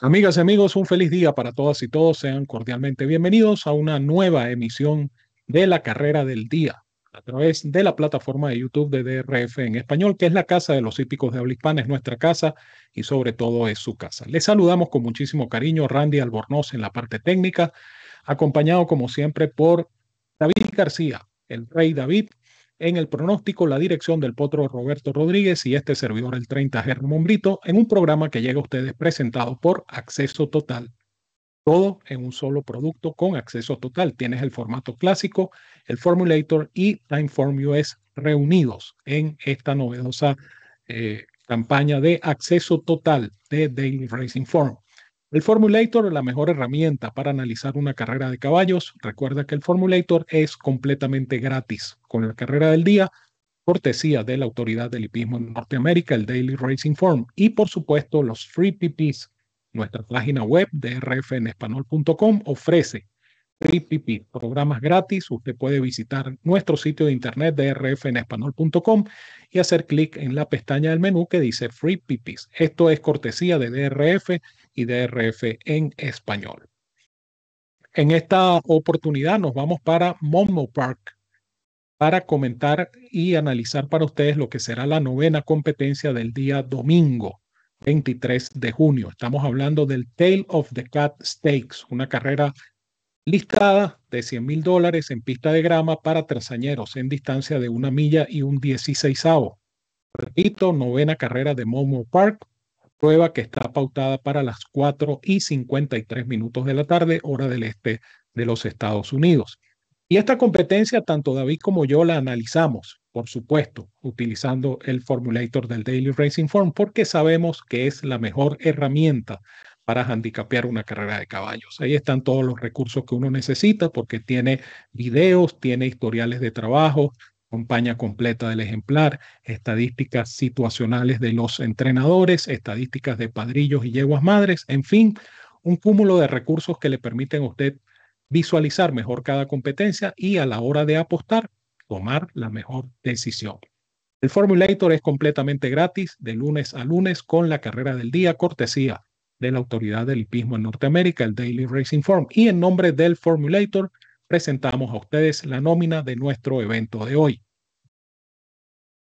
Amigas y amigos, un feliz día para todas y todos. Sean cordialmente bienvenidos a una nueva emisión de la carrera del día a través de la plataforma de YouTube de DRF en español, que es la casa de los hípicos de habla es nuestra casa y sobre todo es su casa. Les saludamos con muchísimo cariño Randy Albornoz en la parte técnica, acompañado como siempre por David García, el rey David, en el pronóstico la dirección del potro Roberto Rodríguez y este servidor el 30 Germán Brito en un programa que llega a ustedes presentado por Acceso Total. Todo en un solo producto con acceso total. Tienes el formato clásico, el Formulator y Timeform US reunidos en esta novedosa eh, campaña de acceso total de Daily Racing Form. El Formulator es la mejor herramienta para analizar una carrera de caballos. Recuerda que el Formulator es completamente gratis con la carrera del día, cortesía de la Autoridad del Hipismo en Norteamérica, el Daily Racing Form, y por supuesto los Free PPs. Nuestra página web de ofrece programas gratis. Usted puede visitar nuestro sitio de internet de español.com, y hacer clic en la pestaña del menú que dice Free Pipis. Esto es cortesía de DRF y DRF en español. En esta oportunidad nos vamos para Monmouth Park para comentar y analizar para ustedes lo que será la novena competencia del día domingo. 23 de junio. Estamos hablando del Tale of the Cat Stakes, una carrera listada de 100 mil dólares en pista de grama para trazañeros en distancia de una milla y un 16 Repito, novena carrera de Momo Park, prueba que está pautada para las 4 y 53 minutos de la tarde, hora del este de los Estados Unidos. Y esta competencia, tanto David como yo la analizamos, por supuesto, utilizando el formulator del Daily Racing Form, porque sabemos que es la mejor herramienta para handicapear una carrera de caballos. Ahí están todos los recursos que uno necesita porque tiene videos, tiene historiales de trabajo, compañía completa del ejemplar, estadísticas situacionales de los entrenadores, estadísticas de padrillos y yeguas madres, en fin, un cúmulo de recursos que le permiten a usted visualizar mejor cada competencia y a la hora de apostar, tomar la mejor decisión. El Formulator es completamente gratis de lunes a lunes con la carrera del día, cortesía de la Autoridad del pismo en Norteamérica, el Daily Racing Form. Y en nombre del Formulator, presentamos a ustedes la nómina de nuestro evento de hoy.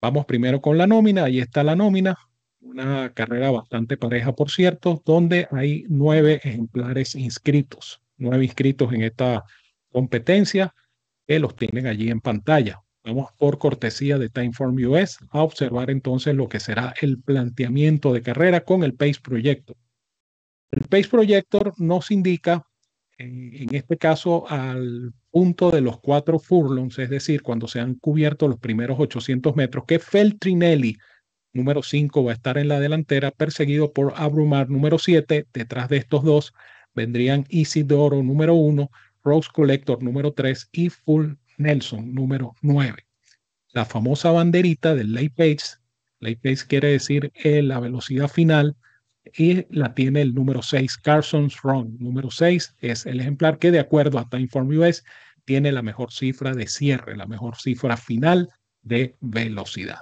Vamos primero con la nómina. Ahí está la nómina. Una carrera bastante pareja, por cierto, donde hay nueve ejemplares inscritos. Nueve inscritos en esta competencia que los tienen allí en pantalla. Vamos por cortesía de Timeform US a observar entonces lo que será el planteamiento de carrera con el PACE Proyecto. El Pace Projector nos indica, en este caso, al punto de los cuatro furlongs, es decir, cuando se han cubierto los primeros 800 metros, que Feltrinelli, número 5, va a estar en la delantera, perseguido por Abrumar, número 7. Detrás de estos dos vendrían Isidoro, número 1, Rose Collector, número 3 y Full Nelson, número 9. La famosa banderita del Late Pace, Late Page quiere decir eh, la velocidad final, y la tiene el número 6, Carson's Run. Número 6 es el ejemplar que, de acuerdo a Timeform US, tiene la mejor cifra de cierre, la mejor cifra final de velocidad.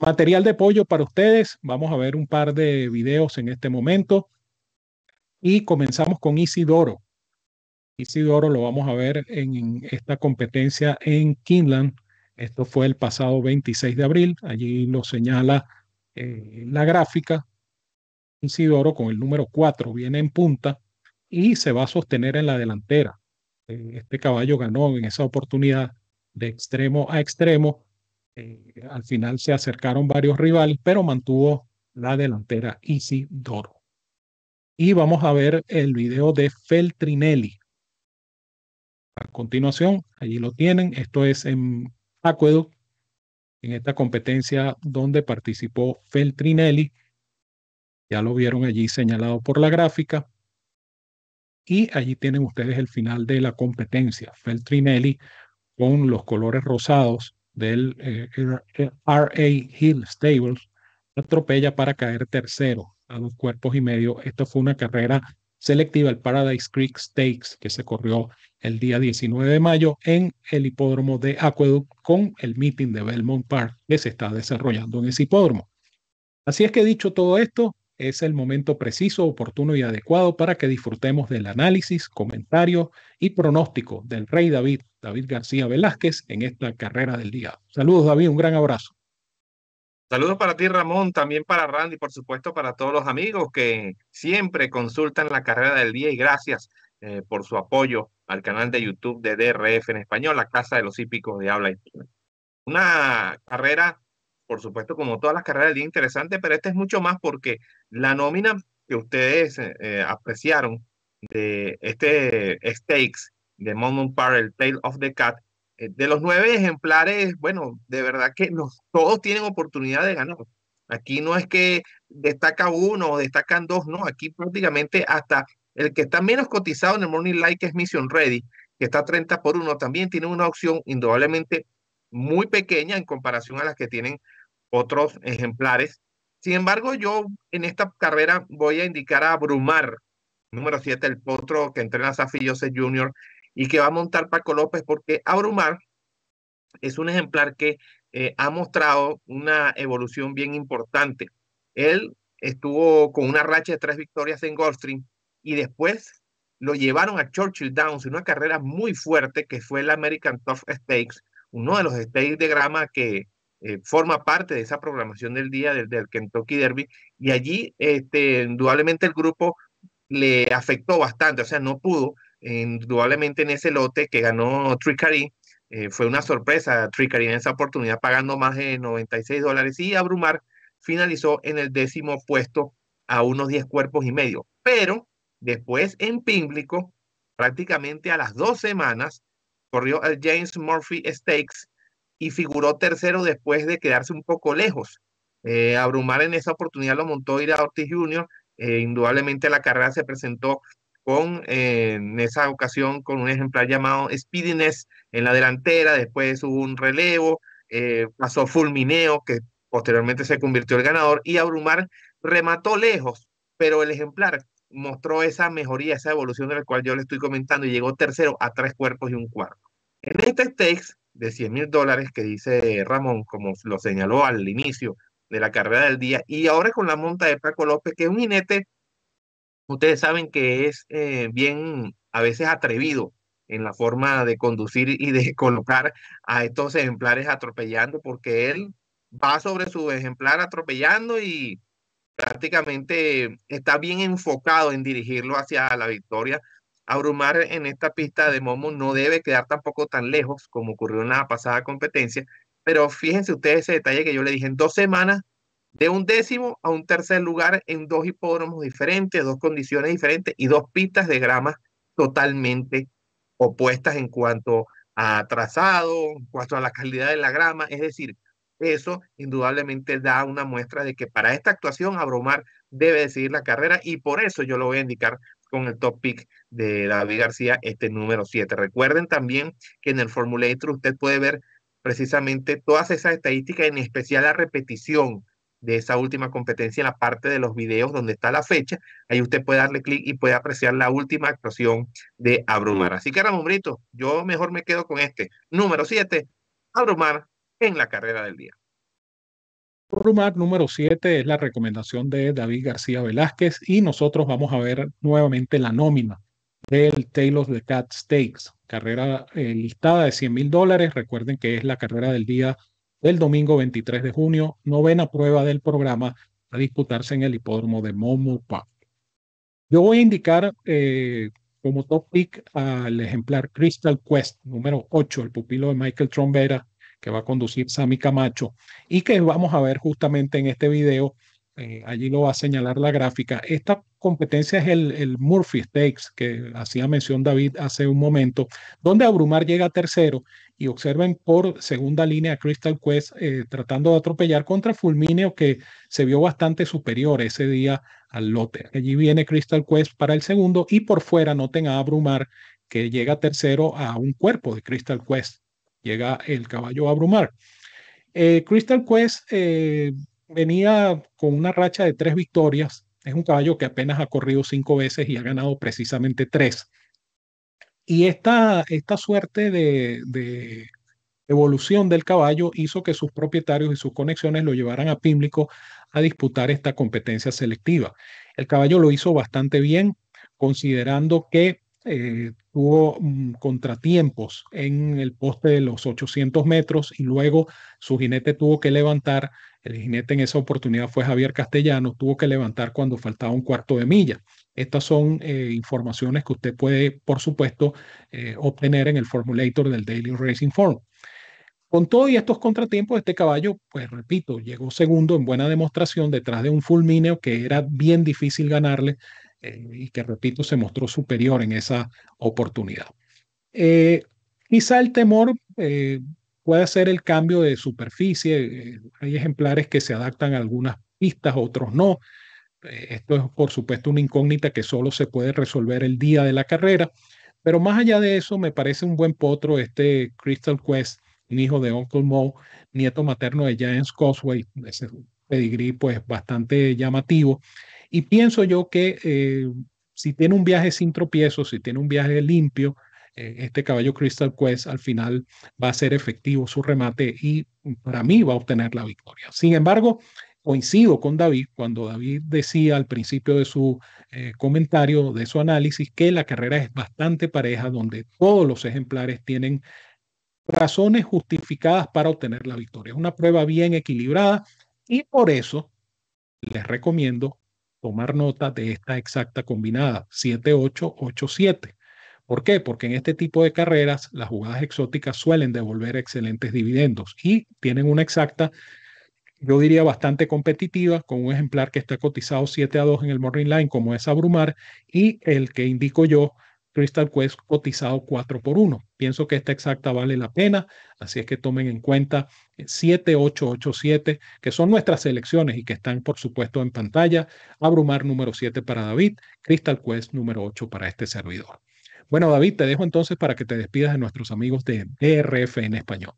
Material de apoyo para ustedes. Vamos a ver un par de videos en este momento. Y comenzamos con Isidoro. Isidoro lo vamos a ver en esta competencia en Kinland. Esto fue el pasado 26 de abril. Allí lo señala eh, la gráfica Isidoro con el número 4 viene en punta y se va a sostener en la delantera. Eh, este caballo ganó en esa oportunidad de extremo a extremo. Eh, al final se acercaron varios rivales, pero mantuvo la delantera Isidoro. Y vamos a ver el video de Feltrinelli. A continuación, allí lo tienen. Esto es en Acuedo, en esta competencia donde participó Feltrinelli ya lo vieron allí señalado por la gráfica. Y allí tienen ustedes el final de la competencia. Feltrinelli con los colores rosados del eh, RA Hill Stables atropella para caer tercero a dos cuerpos y medio. Esto fue una carrera selectiva, el Paradise Creek Stakes, que se corrió el día 19 de mayo en el hipódromo de Aqueduct con el meeting de Belmont Park que se está desarrollando en ese hipódromo. Así es que dicho todo esto, es el momento preciso, oportuno y adecuado para que disfrutemos del análisis, comentario y pronóstico del Rey David, David García Velázquez, en esta carrera del día. Saludos, David, un gran abrazo. Saludos para ti, Ramón, también para Randy, por supuesto, para todos los amigos que siempre consultan la carrera del día y gracias eh, por su apoyo al canal de YouTube de DRF en español, la Casa de los Hípicos de Habla Hispana. Una carrera por supuesto, como todas las carreras del día interesante, pero este es mucho más porque la nómina que ustedes eh, eh, apreciaron de este stakes de Park, Parallel, Tale of the Cat, eh, de los nueve ejemplares, bueno, de verdad que todos tienen oportunidad de ganar. Aquí no es que destaca uno o destacan dos, no, aquí prácticamente hasta el que está menos cotizado en el Morning Light, que es Mission Ready, que está 30 por 1, también tiene una opción indudablemente muy pequeña en comparación a las que tienen otros ejemplares. Sin embargo, yo en esta carrera voy a indicar a Brumar, número 7, el potro que entrena Safi Joseph Jr. y que va a montar Paco López, porque Brumar es un ejemplar que eh, ha mostrado una evolución bien importante. Él estuvo con una racha de tres victorias en Goldstream y después lo llevaron a Churchill Downs, una carrera muy fuerte que fue el American Tough Stakes, uno de los stakes de grama que eh, forma parte de esa programación del día del, Kentucky Derby y allí este, indudablemente el grupo le afectó bastante, o sea, no pudo, eh, indudablemente en ese lote que ganó Trickery, eh, fue una sorpresa Trickery en esa oportunidad pagando más de 96 dólares y Abrumar finalizó en el décimo puesto a unos 10 cuerpos y medio. Pero después en Pimblico, prácticamente a las dos semanas, corrió el James Murphy Stakes y figuró tercero después de quedarse un poco lejos. Eh, abrumar en esa oportunidad lo montó Ira Ortiz Jr. Eh, indudablemente la carrera se presentó con, eh, en esa ocasión con un ejemplar llamado Speediness en la delantera, después hubo un relevo, pasó Fulmineo, que posteriormente se convirtió en ganador, y Abrumar remató lejos, pero el ejemplar mostró esa mejoría, esa evolución de la cual yo le estoy comentando, y llegó tercero a tres cuerpos y un cuarto. En este text de 100 mil dólares que dice Ramón, como lo señaló al inicio de la carrera del día, y ahora con la monta de Paco López, que es un jinete, ustedes saben que es eh, bien a veces atrevido en la forma de conducir y de colocar a estos ejemplares atropellando, porque él va sobre su ejemplar atropellando y prácticamente está bien enfocado en dirigirlo hacia la victoria Abrumar en esta pista de Momo no debe quedar tampoco tan lejos como ocurrió en la pasada competencia, pero fíjense ustedes ese detalle que yo le dije, en dos semanas, de un décimo a un tercer lugar en dos hipódromos diferentes, dos condiciones diferentes y dos pistas de grama totalmente opuestas en cuanto a trazado, en cuanto a la calidad de la grama, es decir, eso indudablemente da una muestra de que para esta actuación Abrumar debe decidir la carrera y por eso yo lo voy a indicar con el top pick de David García, este número 7. Recuerden también que en el Formulator usted puede ver precisamente todas esas estadísticas, en especial la repetición de esa última competencia en la parte de los videos donde está la fecha. Ahí usted puede darle clic y puede apreciar la última actuación de Abrumar. Así que Ramón Brito, yo mejor me quedo con este número 7, Abrumar en la carrera del día. Rumat número 7 es la recomendación de David García Velázquez y nosotros vamos a ver nuevamente la nómina del Taylor the Cat Stakes, carrera eh, listada de 100 mil dólares. Recuerden que es la carrera del día del domingo 23 de junio, novena prueba del programa a disputarse en el hipódromo de Momo Yo voy a indicar eh, como top pick al ejemplar Crystal Quest número 8, el pupilo de Michael Trombera, que va a conducir Sami Camacho y que vamos a ver justamente en este video. Eh, allí lo va a señalar la gráfica. Esta competencia es el, el, Murphy Stakes, que hacía mención David hace un momento, donde Abrumar llega tercero y observen por segunda línea a Crystal Quest eh, tratando de atropellar contra Fulmineo, que se vio bastante superior ese día al lote. Allí viene Crystal Quest para el segundo y por fuera noten a Abrumar que llega tercero a un cuerpo de Crystal Quest llega el caballo a abrumar. Eh, Crystal Quest eh, venía con una racha de tres victorias. Es un caballo que apenas ha corrido cinco veces y ha ganado precisamente tres. Y esta, esta suerte de, de evolución del caballo hizo que sus propietarios y sus conexiones lo llevaran a Pímlico a disputar esta competencia selectiva. El caballo lo hizo bastante bien, considerando que eh, tuvo mm, contratiempos en el poste de los 800 metros y luego su jinete tuvo que levantar, el jinete en esa oportunidad fue Javier Castellano, tuvo que levantar cuando faltaba un cuarto de milla. Estas son eh, informaciones que usted puede, por supuesto, eh, obtener en el formulator del Daily Racing Form. Con todos estos contratiempos, este caballo, pues repito, llegó segundo en buena demostración detrás de un fulmineo que era bien difícil ganarle eh, y que, repito, se mostró superior en esa oportunidad. Eh, quizá el temor eh, puede ser el cambio de superficie. hay ejemplares que se adaptan a algunas pistas, otros no. esto es, por supuesto, una incógnita que solo se puede resolver el día de la carrera. Pero más allá de eso, me parece un buen potro este Crystal Quest, un hijo de Uncle Moe, nieto materno de James Cosway, ese pedigrí pues bastante llamativo. Y pienso yo que eh, si tiene un viaje sin tropiezos, si tiene un viaje limpio, eh, este caballo Crystal Quest al final va a ser efectivo su remate y para mí va a obtener la victoria. Sin embargo, coincido con David cuando David decía al principio de su eh, comentario, de su análisis, que la carrera es bastante pareja, donde todos los ejemplares tienen razones justificadas para obtener la victoria. Es una prueba bien equilibrada y por eso les recomiendo tomar nota de esta exacta combinada, 7887. ¿Por qué? Porque en este tipo de carreras las jugadas exóticas suelen devolver excelentes dividendos y tienen una exacta, yo diría bastante competitiva, con un ejemplar que está cotizado 7 a 2 en el Morning Line, como es Abrumar, y el que indico yo, Crystal Quest cotizado 4 por 1. Pienso que esta exacta vale la pena, así es que tomen en cuenta 7887, eh, que son nuestras selecciones y que están por supuesto en pantalla. Abrumar número 7 para David, Crystal Quest número 8 para este servidor. Bueno, David, te dejo entonces para que te despidas de nuestros amigos de DRF en español.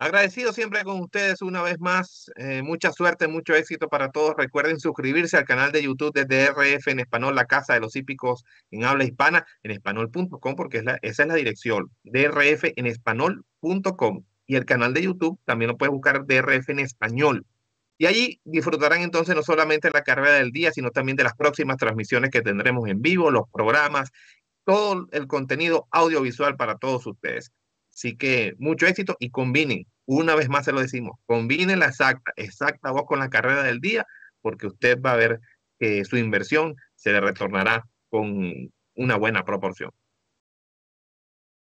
Agradecido siempre con ustedes una vez más. Eh, mucha suerte, mucho éxito para todos. Recuerden suscribirse al canal de YouTube de DRF en español, la Casa de los Hípicos en habla hispana, en español.com, porque es esa es la dirección, DRF en español.com. Y el canal de YouTube también lo puedes buscar DRF en español. Y allí disfrutarán entonces no solamente la carrera del día, sino también de las próximas transmisiones que tendremos en vivo, los programas, todo el contenido audiovisual para todos ustedes. Así que mucho éxito y combinen, una vez más se lo decimos, combinen la exacta, exacta voz con la carrera del día, porque usted va a ver que su inversión se le retornará con una buena proporción.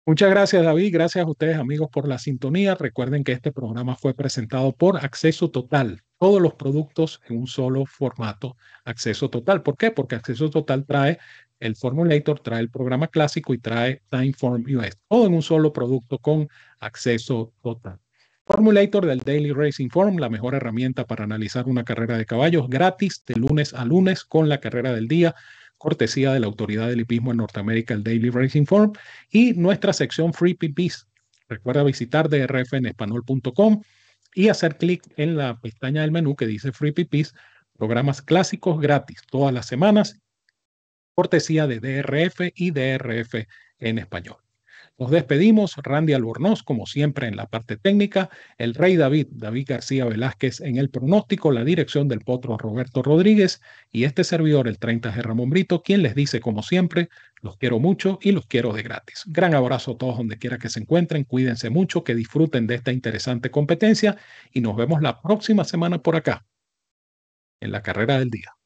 Muchas gracias David, gracias a ustedes amigos por la sintonía. Recuerden que este programa fue presentado por Acceso Total, todos los productos en un solo formato, Acceso Total. ¿Por qué? Porque Acceso Total trae el Formulator trae el programa clásico y trae Timeform US, todo en un solo producto con acceso total. Formulator del Daily Racing Form, la mejor herramienta para analizar una carrera de caballos gratis de lunes a lunes con la carrera del día, cortesía de la Autoridad del Hipismo en Norteamérica, el Daily Racing Form, y nuestra sección Free PPs. Recuerda visitar drfenespanol.com y hacer clic en la pestaña del menú que dice Free PPs, programas clásicos gratis todas las semanas cortesía de DRF y DRF en español. Nos despedimos, Randy Albornoz, como siempre en la parte técnica, el Rey David, David García Velázquez en el pronóstico, la dirección del potro Roberto Rodríguez y este servidor, el 30 de Ramón Brito, quien les dice, como siempre, los quiero mucho y los quiero de gratis. Gran abrazo a todos donde quiera que se encuentren, cuídense mucho, que disfruten de esta interesante competencia y nos vemos la próxima semana por acá, en la carrera del día.